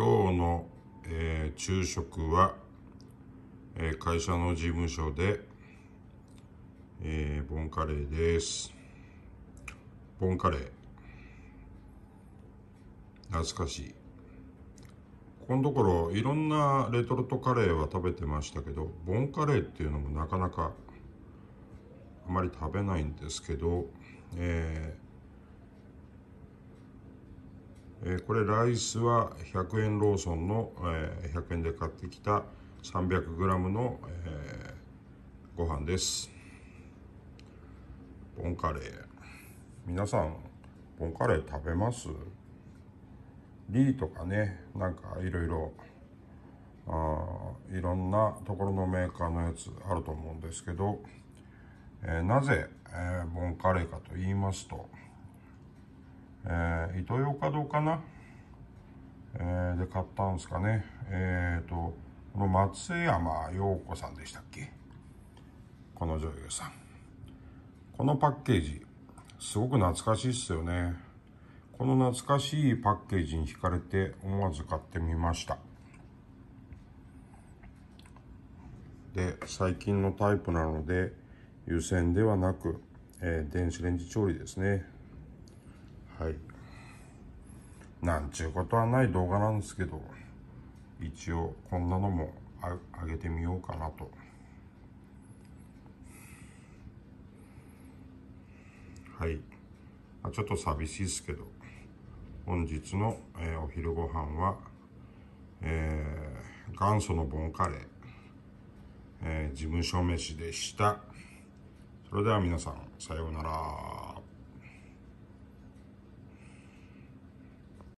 今日の、えー、昼食は、えー、会社の事務所で、えー、ボンカレーですボンカレー懐かしいこのところいろんなレトルトカレーは食べてましたけどボンカレーっていうのもなかなかあまり食べないんですけど、えー、えこれライスは100円ローソンの、え100円で買ってきた 300g の、えー、ご飯ですボンカレー皆さんボンカレー食べますリーとかねなんかいろいろあいろんなところのメーカーのやつあると思うんですけど、えー、なぜ、えー、ボンカレーかと言いますとえー、イトーヨーカドーかな、えー、で買ったんですかね。えっ、ー、と、この松山陽子さんでしたっけこの女優さん。このパッケージ、すごく懐かしいっすよね。この懐かしいパッケージに惹かれて思わず買ってみました。で、最近のタイプなので、湯煎ではなく、えー、電子レンジ調理ですね。はいなんちゅうことはない動画なんですけど一応こんなのもあげてみようかなとはいちょっと寂しいですけど本日の、えー、お昼ご飯は、えー、元祖のボンカレー、えー、事務所飯でしたそれでは皆さんさようなら